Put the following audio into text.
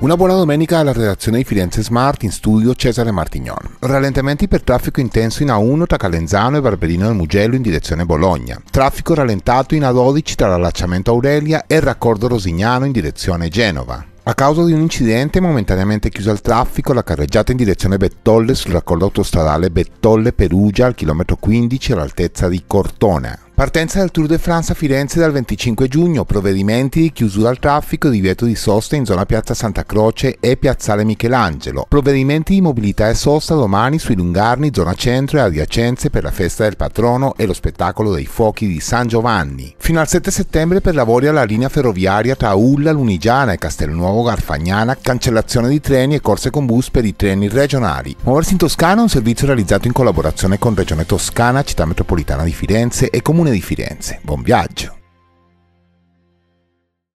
Una buona domenica alla redazione di Firenze Smart in studio Cesare Martignon. Rallentamenti per traffico intenso in A1 tra Calenzano e Barberino del Mugello in direzione Bologna. Traffico rallentato in A12 tra l'allacciamento Aurelia e il raccordo Rosignano in direzione Genova. A causa di un incidente momentaneamente chiuso al traffico, la carreggiata in direzione Bettolle sul raccordo autostradale Bettolle-Perugia al chilometro 15 all'altezza di Cortona. Partenza del Tour de France a Firenze dal 25 giugno, provvedimenti di chiusura al traffico, divieto di sosta in zona Piazza Santa Croce e Piazzale Michelangelo, provvedimenti di mobilità e sosta domani sui Lungarni, zona centro e adiacenze per la festa del patrono e lo spettacolo dei fuochi di San Giovanni. Fino al 7 settembre per lavori alla linea ferroviaria tra Ulla, Lunigiana e Castelnuovo Garfagnana, cancellazione di treni e corse con bus per i treni regionali. Muoversi in Toscana è un servizio realizzato in collaborazione con Regione Toscana, Città Metropolitana di Firenze e Comune di Firenze. Buon viaggio!